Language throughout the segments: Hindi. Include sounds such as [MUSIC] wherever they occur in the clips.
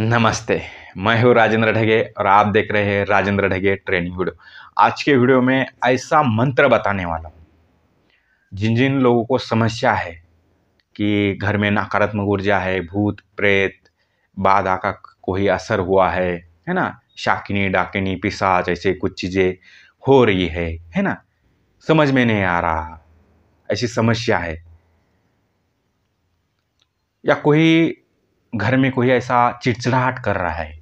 नमस्ते मैं हूँ राजेंद्र ढगे और आप देख रहे हैं राजेंद्र ढगे ट्रेनिंग वीडियो आज के वीडियो में ऐसा मंत्र बताने वाला हूँ जिन जिन लोगों को समस्या है कि घर में नकारात्मक ऊर्जा है भूत प्रेत बाधा का कोई असर हुआ है है ना शाकिनी डाकिनी पिसाच ऐसे कुछ चीज़ें हो रही है है ना समझ में नहीं आ रहा ऐसी समस्या है या कोई घर में कोई ऐसा चिड़चिड़ाहट कर रहा है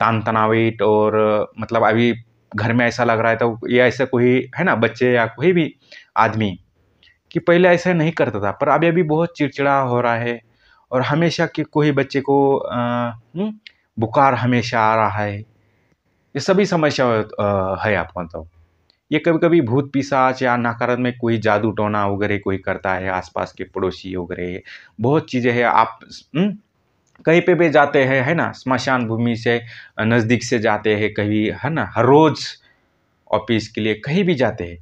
तान तनावेट और मतलब अभी घर में ऐसा लग रहा है तो ये ऐसा कोई है ना बच्चे या कोई भी आदमी कि पहले ऐसा नहीं करता था पर अभी अभी बहुत चिड़चिड़ा हो रहा है और हमेशा कि कोई बच्चे को हम्म, बुखार हमेशा आ रहा है ये सभी समस्या है आपको तो ये कभी कभी भूत पिशाच या नकारात्मक कोई जादू टोना वगैरह कोई करता है आसपास के पड़ोसी वगैरह बहुत चीज़ें हैं आप हुँ? हम्म, कहीं पे भी जाते हैं है ना स्मशान भूमि से नज़दीक से जाते हैं कहीं है ना हर रोज़ ऑफिस के लिए कहीं भी जाते हैं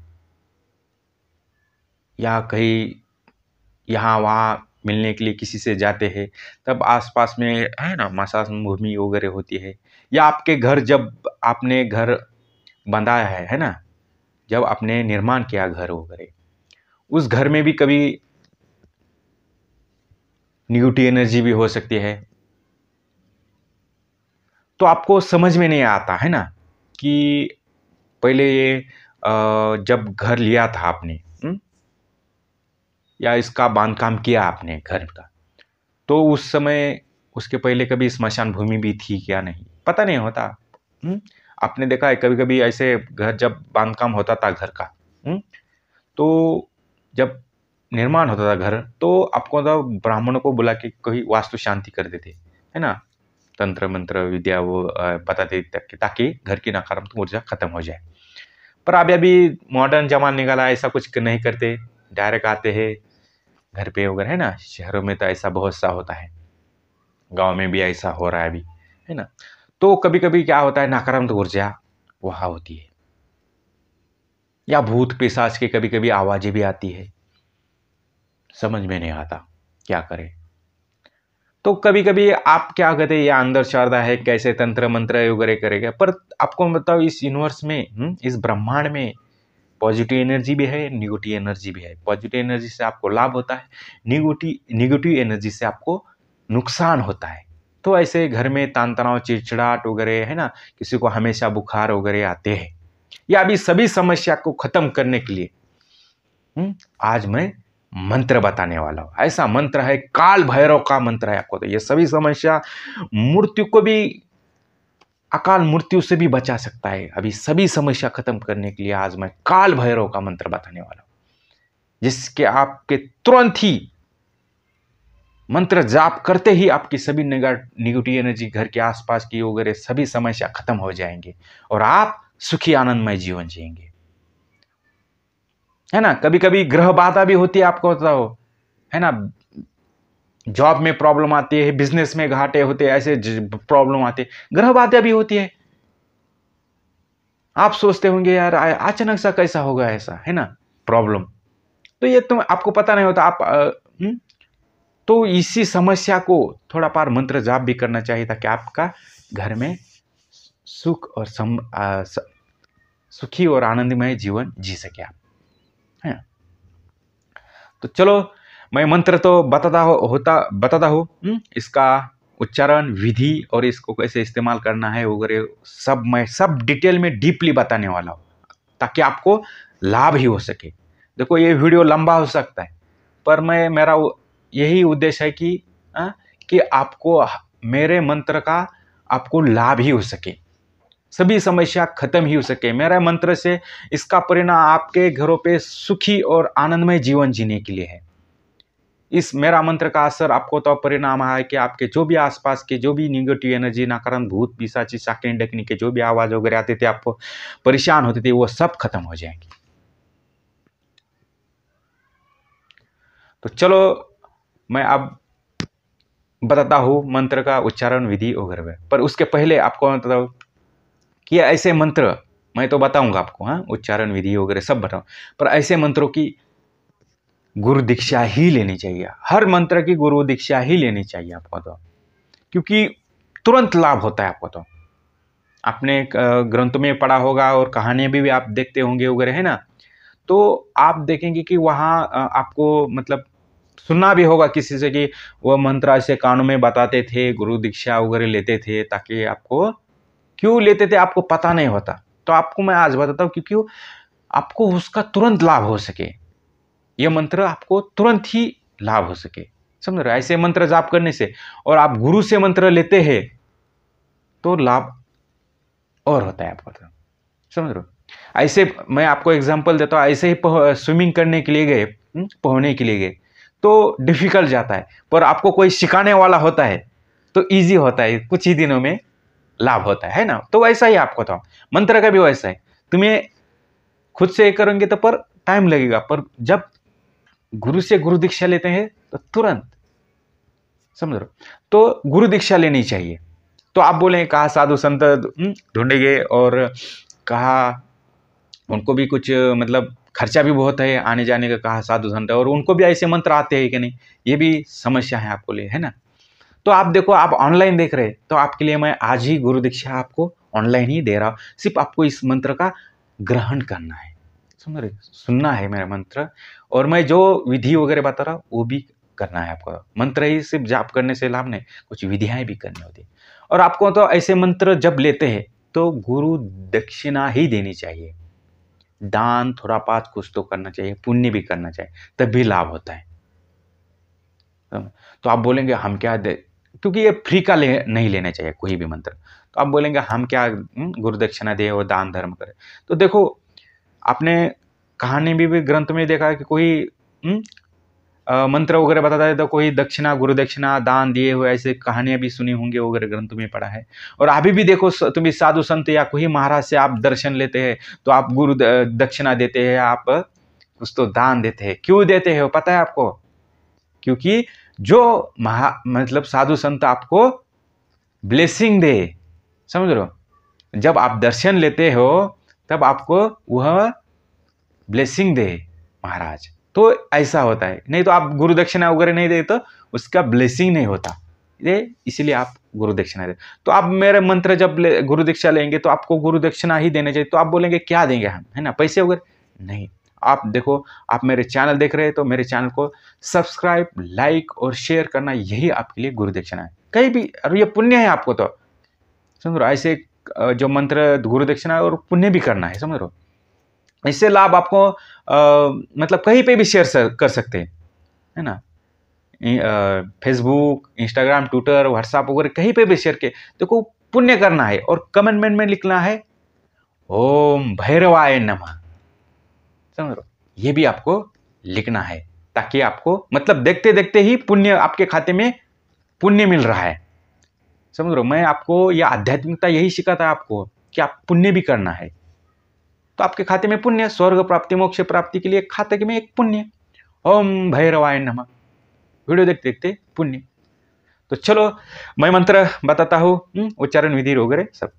या कहीं यहाँ वहाँ मिलने के लिए किसी से जाते हैं तब आसपास में है ना मशान भूमि वगैरह होती है या आपके घर जब आपने घर बंधाया है है ना जब आपने निर्माण किया घर वगैरह उस घर में भी कभी न्यूटी एनर्जी भी हो सकती है तो आपको समझ में नहीं आता है ना कि पहले ये जब घर लिया था आपने हम्म, या इसका बांधकाम किया आपने घर का तो उस समय उसके पहले कभी स्मशान भूमि भी थी क्या नहीं पता नहीं होता हम्म, आपने देखा है कभी कभी ऐसे घर जब बांधकाम होता था घर का हम्म, तो जब निर्माण होता था घर तो आपको मतलब ब्राह्मणों को बुला के कोई वास्तु शांति कर देते है ना तंत्र मंत्र विद्या वो बताते देते ताकि घर की नकारात्मक ऊर्जा खत्म हो जाए पर अभी अभी मॉडर्न जमाने निकाला ऐसा कुछ नहीं करते डायरेक्ट आते हैं घर पे वगैरह है ना शहरों में तो ऐसा बहुत सा होता है गांव में भी ऐसा हो रहा है अभी है ना तो कभी कभी क्या होता है नकारात्मक ऊर्जा वहाँ होती है या भूत पिशाच के कभी कभी आवाज़ें भी आती है समझ में नहीं आता क्या करें तो कभी कभी आप क्या कहते हैं या अंदर श्रद्धा है कैसे तंत्र मंत्र वगैरह करेगा पर आपको बताऊँ इस यूनिवर्स में हम्म, इस ब्रह्मांड में पॉजिटिव एनर्जी भी है निगेटिव एनर्जी भी है पॉजिटिव एनर्जी से आपको लाभ होता है निगेटिव निगेटिव एनर्जी से आपको नुकसान होता है तो ऐसे घर में तान तनाव चिड़चिड़ाहट वगैरह है ना किसी को हमेशा बुखार वगैरह आते हैं या अभी सभी समस्या को खत्म करने के लिए हम्म, आज मैं मंत्र बताने वाला हूँ ऐसा मंत्र है काल भैरव का मंत्र है आपको तो ये सभी समस्या मृत्यु को भी अकाल मृत्यु से भी बचा सकता है अभी सभी समस्या खत्म करने के लिए आज मैं काल भैरव का मंत्र बताने वाला हूँ जिसके आपके तुरंत ही मंत्र जाप करते ही आपकी सभी निगेटिव एनर्जी घर के आसपास की वगैरह सभी समस्या खत्म हो जाएंगे और आप सुखी आनंदमय जीवन जिएंगे है ना कभी कभी ग्रह बाधा भी होती है आपको होता हो है ना जॉब में प्रॉब्लम आती है बिजनेस में घाटे होते हैं ऐसे प्रॉब्लम आते ग्रह बाधा भी होती है आप सोचते होंगे यार अचानक सा कैसा होगा ऐसा है ना प्रॉब्लम तो ये तुम आपको पता नहीं होता आप आ, हम्म? तो इसी समस्या को थोड़ा पार मंत्र जाप भी करना चाहिए ताकि आपका घर में सुख और सम आ, स, सुखी और आनंदमय जीवन जी सके आप तो चलो मैं मंत्र तो बताता हो, होता बताता हूँ हम्म। इसका उच्चारण विधि और इसको कैसे इस्तेमाल करना है वगैरह सब मैं सब डिटेल में डीपली बताने वाला हूँ ताकि आपको लाभ ही हो सके देखो ये वीडियो लंबा हो सकता है पर मैं मेरा यही उद्देश्य है कि आ, हाँ, कि आपको मेरे मंत्र का आपको लाभ ही हो सके सभी समस्या खत्म ही हो सके मेरा मंत्र से इसका परिणाम आपके घरों पे सुखी और आनंदमय जीवन जीने के लिए है इस मेरा मंत्र का असर आपको तो परिणाम है कि आपके जो भी आसपास के जो भी निगेटिव एनर्जी नाकारण भूत पिसाची साकिन डकनी के जो भी आवाज़ वगैरह आते थे आपको परेशान होते थे वो सब खत्म हो जाएंगे तो चलो मैं अब बताता हूँ मंत्र का उच्चारण विधि वगैरह पर उसके पहले आपको मतलब कि ऐसे मंत्र मैं तो बताऊंगा आपको हाँ उच्चारण विधि वगैरह सब बताऊँ पर ऐसे मंत्रों की गुरु दीक्षा ही लेनी चाहिए हर मंत्र की गुरु दीक्षा ही लेनी चाहिए आपको तो क्योंकि तुरंत लाभ होता है आपको तो आपने ग्रंथ में पढ़ा होगा और कहानी भी, भी आप देखते होंगे वगैरह है ना तो आप देखेंगे कि वहाँ आपको मतलब सुनना भी होगा किसी से कि वह मंत्र ऐसे कानों में बताते थे गुरु दीक्षा वगैरह लेते थे ताकि आपको क्यों लेते थे आपको पता नहीं होता तो आपको मैं आज बताता हूँ क्योंकि आपको उसका तुरंत लाभ हो सके यह मंत्र आपको तुरंत ही लाभ हो सके समझ रहे ऐसे मंत्र जाप करने से और आप गुरु से मंत्र लेते हैं तो लाभ और होता है आपका तो। समझ रहे ऐसे मैं आपको एग्जाम्पल देता हूँ ऐसे ही स्विमिंग करने के लिए गए हम्म, पहुँचने के लिए गए तो डिफ़िकल्ट जाता है पर आपको कोई सिखाने वाला होता है तो ईजी होता है कुछ ही दिनों में लाभ होता है है ना तो वैसा ही आपको था मंत्र का भी वैसा है तुम्हें खुद से करोगे तो पर टाइम लगेगा पर जब गुरु से गुरु दीक्षा लेते हैं तो तुरंत समझ लो तो गुरु दीक्षा लेनी चाहिए तो आप बोले कहा साधु संत हम्म, ढूंढेंगे और कहा उनको भी कुछ मतलब खर्चा भी बहुत है आने जाने का कहा साधु संत और उनको भी ऐसे मंत्र आते हैं कि नहीं ये भी समस्या है आपको लिए है ना तो आप देखो आप ऑनलाइन देख रहे तो आपके लिए मैं आज ही गुरु दीक्षा आपको ऑनलाइन ही दे रहा हूँ सिर्फ आपको इस मंत्र का ग्रहण करना है सुन रहे सुनना है मेरा मंत्र और मैं जो विधि वगैरह बता रहा हूँ वो भी करना है आपको मंत्र ही सिर्फ जाप करने से लाभ नहीं कुछ विधियाएं भी करनी होती और आपको तो ऐसे मंत्र जब लेते हैं तो गुरु दक्षिणा ही देनी चाहिए दान थोड़ा पाँच कुछ तो करना चाहिए पुण्य भी करना चाहिए तब भी लाभ होता है तो आप बोलेंगे हम क्या क्योंकि ये फ्री का ले नहीं लेना चाहिए कोई भी मंत्र तो आप बोलेंगे हम क्या हम्म, गुरु दक्षिणा दे और दान धर्म करें तो देखो आपने कहानी भी, भी ग्रंथ में देखा कि कोई आ, हम्म, मंत्र वगैरह बताता है तो कोई दक्षिणा गुरु दक्षिणा दान दिए हुए ऐसे कहानियाँ भी सुनी होंगी वगैरह ग्रंथ में पढ़ा है और अभी भी देखो तुम्हें साधु संत या कोई महाराज से आप दर्शन लेते हैं तो आप गुरु दक्षिणा देते हैं आप उसको तो दान देते हैं क्यों देते हैं पता है आपको क्योंकि जो महा मतलब साधु संत आपको ब्लेसिंग दे समझ लो जब आप दर्शन लेते हो तब आपको वह ब्लेसिंग दे महाराज तो ऐसा होता है नहीं तो आप गुरु दक्षिणा वगैरह नहीं दे तो उसका ब्लेसिंग नहीं होता ये इसीलिए आप गुरु दक्षिणा दे तो आप मेरे मंत्र जब गुरु दीक्षा लेंगे तो आपको गुरु दक्षिणा ही देने चाहिए तो आप बोलेंगे क्या देंगे हम है ना पैसे वगैरह नहीं आप देखो आप मेरे चैनल देख रहे हैं तो मेरे चैनल को सब्सक्राइब लाइक और शेयर करना यही आपके लिए गुरु दक्षिणा है कहीं भी और ये पुण्य है आपको तो समझ रहे ऐसे जो मंत्र गुरु दक्षिणा और पुण्य भी करना है समझ लो इससे लाभ आपको आ, मतलब कहीं पे भी शेयर कर सकते हैं है ना फेसबुक इंस्टाग्राम ट्विटर व्हाट्सएप वगैरह कहीं पे भी शेयर के देखो पुण्य करना है और कमेंटमेंट में लिखना है ओम भैरवाय नमः समझ लो ये भी आपको लिखना है ताकि आपको मतलब देखते देखते ही पुण्य आपके खाते में पुण्य मिल रहा है समझ लो मैं आपको यह आध्यात्मिकता यही सिखाता है आपको कि आप पुण्य भी करना है तो आपके खाते में पुण्य स्वर्ग प्राप्ति मोक्ष प्राप्ति के लिए खाते के में एक पुण्य ओम भैरवाय नमः वीडियो देखते देखते पुण्य तो चलो मैं मंत्र बताता हूँ हम्म, उच्चारण विधि वगैरह सब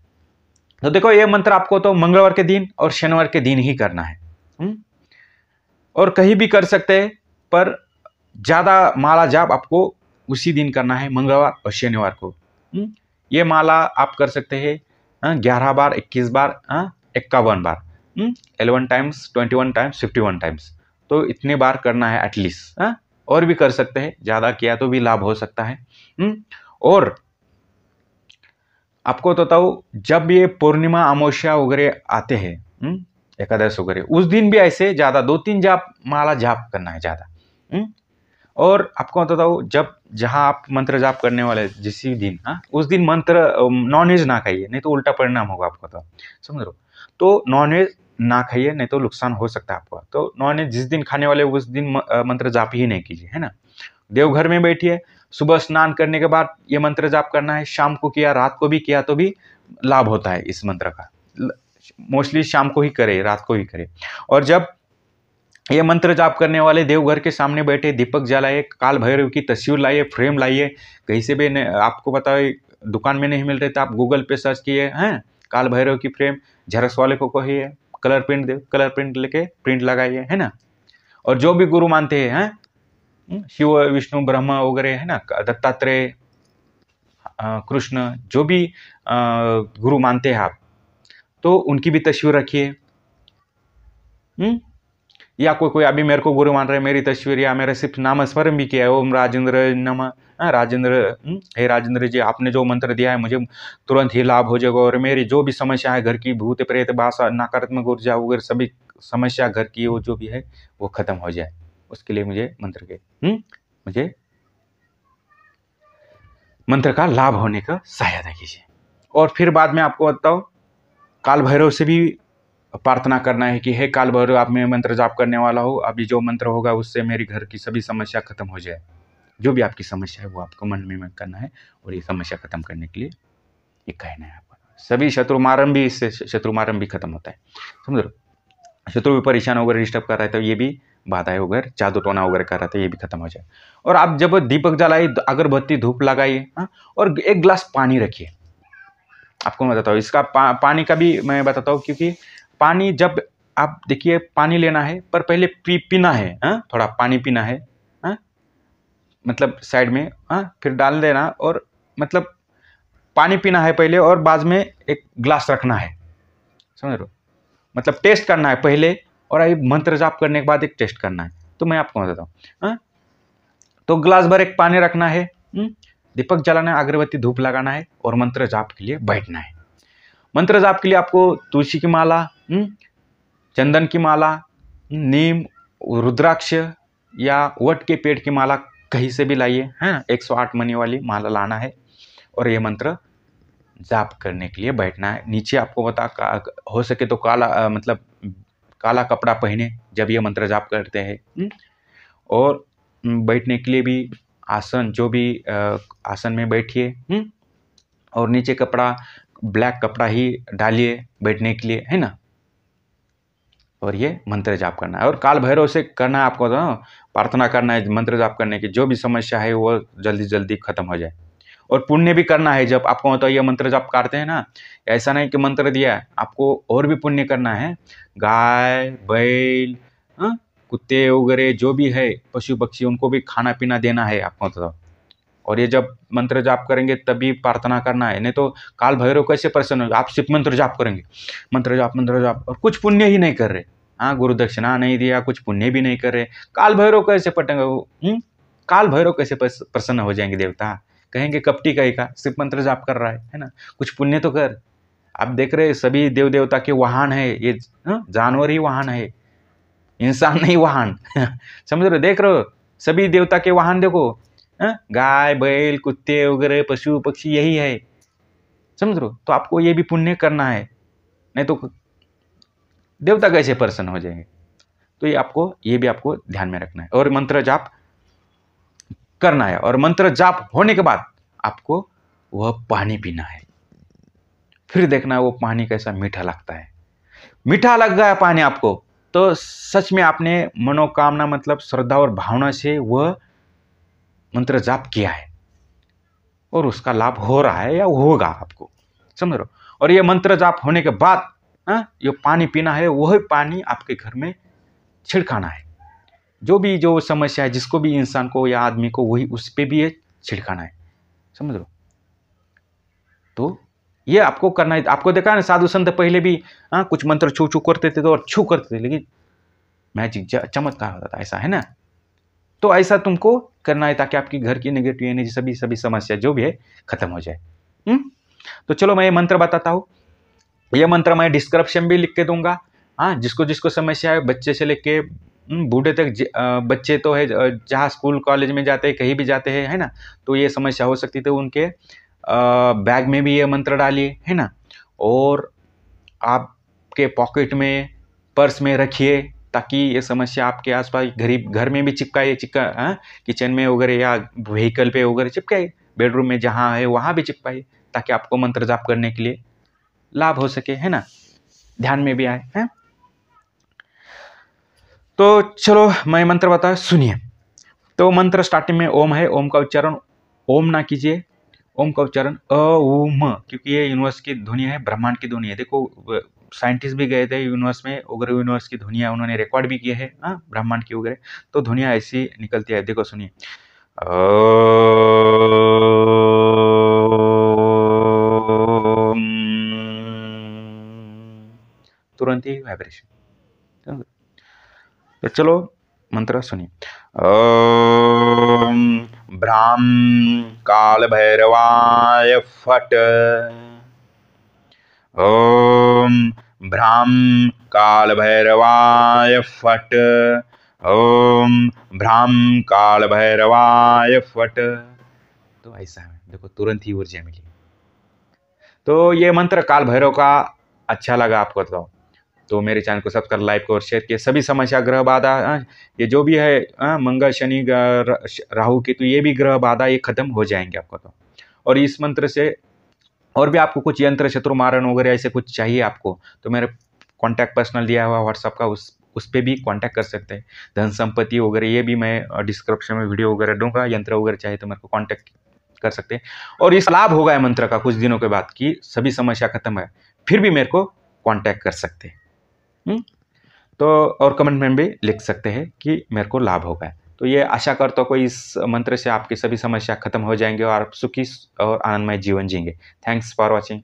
तो देखो ये मंत्र आपको तो मंगलवार के दिन और शनिवार के दिन ही करना है हम्म? और कहीं भी कर सकते हैं पर ज़्यादा माला जाप आपको उसी दिन करना है मंगलवार और शनिवार को हम्म? ये माला आप कर सकते हैं हाँ, ग्यारह बार इक्कीस बार हाँ, इक्यावन बार eleven times twenty one times fifty one times तो इतने बार करना है एटलीस्ट हाँ, और भी कर सकते हैं ज़्यादा किया तो भी लाभ हो सकता है हम्म? और आपको बताऊँ तो जब ये पूर्णिमा अमावस्या वगैरह आते हैं एकादश वगैरह उस दिन भी ऐसे ज़्यादा दो तीन जाप माला जाप करना है ज़्यादा हम्म? और आपको बताता हूँ जब जहाँ आप मंत्र जाप करने वाले जिस दिन हाँ उस दिन मंत्र नॉनवेज ना खाइए नहीं तो उल्टा परिणाम होगा आपको तो समझ लो तो नॉनवेज ना खाइए नहीं तो नुकसान हो सकता है आपका तो नॉनवेज जिस दिन खाने वाले उस दिन मंत्र जाप ही नहीं कीजिए है ना देवघर में बैठिए सुबह स्नान करने के बाद ये मंत्र जाप करना है शाम को किया रात को भी किया तो भी लाभ होता है इस मंत्र का मोस्टली शाम को ही करें रात को ही करें और जब ये मंत्र जाप करने वाले देवघर के सामने बैठे दीपक जलाए काल भैरव की तस्वीर लाइए फ्रेम लाइए कहीं से भी आपको बताए दुकान में नहीं मिल रहे तो आप गूगल पे सर्च किए हैं काल भैरव की फ्रेम झरस वाले को कहिए कलर प्रिंट दे कलर प्रिंट लेके प्रिंट लगाइए है ना और जो भी गुरु मानते हैं हैं हम्म, शिव विष्णु ब्रह्मा वगैरह है ना दत्तात्रेय कृष्ण जो भी गुरु मानते हैं आप तो उनकी भी तस्वीर रखिए हम्म? या कोई कोई अभी मेरे को गुरु मान रहे हैं मेरी तस्वीर या मेरा सिर्फ नाम स्मरण भी किया है ओम राजेंद्र नम हाँ, राजेंद्र हम्म, हे राजेंद्र जी आपने जो मंत्र दिया है मुझे तुरंत ही लाभ हो जाएगा और मेरी जो भी समस्या है घर की भूत प्रेत भाषा नकारात्मक ऊर्जा वगैरह सभी समस्या घर की वो जो भी है वो खत्म हो जाए उसके लिए मुझे मंत्र के हम्म, मुझे मंत्र का लाभ होने का सहायता कीजिए और फिर बाद में आपको बताऊँ काल भैरव से भी प्रार्थना करना है कि हे काल भैरव आप मैं मंत्र जाप करने वाला हो अभी जो मंत्र होगा उससे मेरे घर की सभी समस्या खत्म हो जाए जो भी आपकी समस्या है वो आपको मन में करना है और ये समस्या खत्म करने के लिए ये कहना है आपको सभी शत्रु मारम भी इससे शत्रु मारम भी खत्म होता है समझ लो शत्रु भी परेशान होकर डिस्टर्ब कर रहा है तो ये भी बाधाएं वगैरह जादू टोना वगैरह कर रहा था तो ये भी खत्म हो जाए और आप जब दीपक जलाइए अगरबत्ती धूप लगाइए हाँ, और एक गिलास पानी रखिए आपको मैं बताता हूँ इसका पा, पानी का भी मैं बताता हूँ क्योंकि पानी जब आप देखिए पानी लेना है पर पहले पी पीना है हा? थोड़ा पानी पीना है हा? मतलब साइड में हा? फिर डाल देना और मतलब पानी पीना है पहले और बाद में एक ग्लास रखना है समझ रहे मतलब टेस्ट करना है पहले और अभी मंत्र जाप करने के बाद एक टेस्ट करना है तो मैं आपको बताता हूँ हाँ? तो ग्लास भर एक पानी रखना है हम्म? दीपक जलाना है अगरबत्ती धूप लगाना है और मंत्र जाप के लिए बैठना है मंत्र जाप के लिए आपको तुलसी की माला हम्म, चंदन की माला नीम रुद्राक्ष या वट के पेड़ की माला कहीं से भी लाइए है ना एक सौ आठ मनी वाली माला लाना है और ये मंत्र जाप करने के लिए बैठना है नीचे आपको बता हो सके तो काला आ, मतलब काला कपड़ा पहने जब ये मंत्र जाप करते हैं हम्म, और हम्म, बैठने के लिए भी आसन जो भी आसन में बैठिए हम्म, और नीचे कपड़ा ब्लैक कपड़ा ही डालिए बैठने के लिए है ना और ये मंत्र जाप करना है और काल भैरव से करना है आपको तो, हाँ, प्रार्थना करना है मंत्र जाप करने की जो भी समस्या है वो जल्दी जल्दी खत्म हो जाए और पुण्य भी करना है जब आपको होता तो है ये मंत्र जाप करते हैं ना ऐसा नहीं कि मंत्र दिया आपको और भी पुण्य करना है गाय बैल हाँ कुत्ते वगैरह जो भी है पशु पक्षी उनको भी खाना पीना देना है आपको तो और ये जब मंत्र जाप करेंगे तभी प्रार्थना करना है नहीं तो काल भैरव कैसे प्रसन्न होगा आप सिर्फ मंत्र जाप करेंगे मंत्र जाप मंत्र जाप और कुछ पुण्य ही नहीं कर रहे हाँ गुरु दक्षिणा नहीं दिया कुछ पुण्य भी नहीं कर रहे काल भैरव कैसे पटेंगे हम्म? काल भैरव कैसे प्रसन्न हो जाएंगे देवता कहेंगे कपटी का ही का सिर्फ मंत्र जाप कर रहा है है ना कुछ पुण्य तो कर आप देख रहे सभी देव देवता के वाहन है ये हाँ, जानवर ही वाहन है इंसान नहीं वाहन [LAUGHS] समझ रहे देख रहे हो सभी देवता के वाहन देखो हाँ? गाय बैल कुत्ते वगैरह पशु पक्षी यही है समझ रहे हो तो आपको ये भी पुण्य करना है नहीं तो देवता कैसे प्रसन्न हो जाएंगे तो ये आपको ये भी आपको ध्यान में रखना है और मंत्र जाप करना है और मंत्र जाप होने के बाद आपको वह पानी पीना है फिर देखना है वो पानी कैसा मीठा लगता है मीठा लग गया पानी आपको तो सच में आपने मनोकामना मतलब श्रद्धा और भावना से वह मंत्र जाप किया है और उसका लाभ हो रहा है या होगा आपको समझ रहे और यह मंत्र जाप होने के बाद हाँ जो पानी पीना है वह पानी आपके घर में छिड़काना है जो भी जो समस्या है जिसको भी इंसान को या आदमी को वही उस पर भी ये छिड़काना है समझ लो तो ये आपको करना है आपको देखा ना साधु संत पहले भी हाँ कुछ मंत्र छू छू करते थे तो और छू करते थे लेकिन मैजिक चमत्कार होता था ऐसा है ना तो ऐसा तुमको करना है ताकि आपकी घर की नेगेटिव एनर्जी सभी सभी समस्या जो भी है खत्म हो जाए हुँ? हम्म? तो चलो मैं ये मंत्र बताता हूँ ये मंत्र मैं डिस्क्रिप्शन भी लिख के दूंगा हाँ जिसको जिसको समस्या है बच्चे से लेके हम्म, बूढ़े तक बच्चे तो है जहाँ स्कूल कॉलेज में जाते हैं कहीं भी जाते हैं है ना तो ये समस्या हो सकती थी उनके बैग में भी ये मंत्र डालिए है ना और आपके पॉकेट में पर्स में रखिए ताकि ये समस्या आपके आसपास गरीब घर में भी चिपकाए चिपका हाँ? किचन में वगैरह या व्हीकल पे वगैरह चिपकाए बेडरूम में जहाँ है वहाँ भी चिपकाए ताकि आपको मंत्र जाप करने के लिए लाभ हो सके है ना ध्यान में भी आए हैं तो चलो मैं मंत्र बताया सुनिए तो मंत्र स्टार्टिंग में ओम है ओम का उच्चारण ओम ना कीजिए ओम का उच्चारण अ ओम क्योंकि ये यूनिवर्स की ध्वनिया है ब्रह्मांड की ध्वनि है देखो साइंटिस्ट भी गए थे यूनिवर्स में उग्र यूनिवर्स की ध्वनिया उन्होंने रिकॉर्ड भी किए हैं हाँ ब्रह्मांड की उग्र तो ध्वनिया ऐसी निकलती है देखो सुनिए तुरंत ही वाइब्रेशन तो चलो मंत्र सुनिए भ्राम काल भैरवाय फट ओम भ्राम काल भैरवाय फट ओम भ्राम काल भैरवाय फट तो ऐसा है देखो तुरंत ही ऊर्जा मिली तो ये मंत्र काल भैरव का अच्छा लगा आपको तो तो मेरे चैनल को सब्सक्राइब लाइक और शेयर किए सभी समस्या ग्रह बाधा ये जो भी है आ, मंगल शनि राहु की तो ये भी ग्रह बाधा ये खत्म हो जाएंगे आपको तो और इस मंत्र से और भी आपको कुछ यंत्र शत्रु मारण वगैरह ऐसे कुछ चाहिए आपको तो मेरे कॉन्टैक्ट पर्सनल दिया हुआ व्हाट्सअप का उस उस पर भी कॉन्टैक्ट कर सकते हैं धन संपत्ति वगैरह ये भी मैं डिस्क्रिप्शन में वीडियो वगैरह दूंगा यंत्र वगैरह चाहिए तो मेरे को कॉन्टैक्ट कर सकते हैं और इस लाभ होगा है मंत्र का कुछ दिनों के बाद कि सभी समस्या खत्म है फिर भी मेरे को कॉन्टैक्ट कर सकते हैं हम्म? तो और कमेंट में भी लिख सकते हैं कि मेरे को लाभ होगा तो ये आशा करता हूँ कोई इस मंत्र से आपकी सभी समस्या खत्म हो जाएंगे और आप सुखी और आनंदमय जीवन जिएंगे थैंक्स फॉर वॉचिंग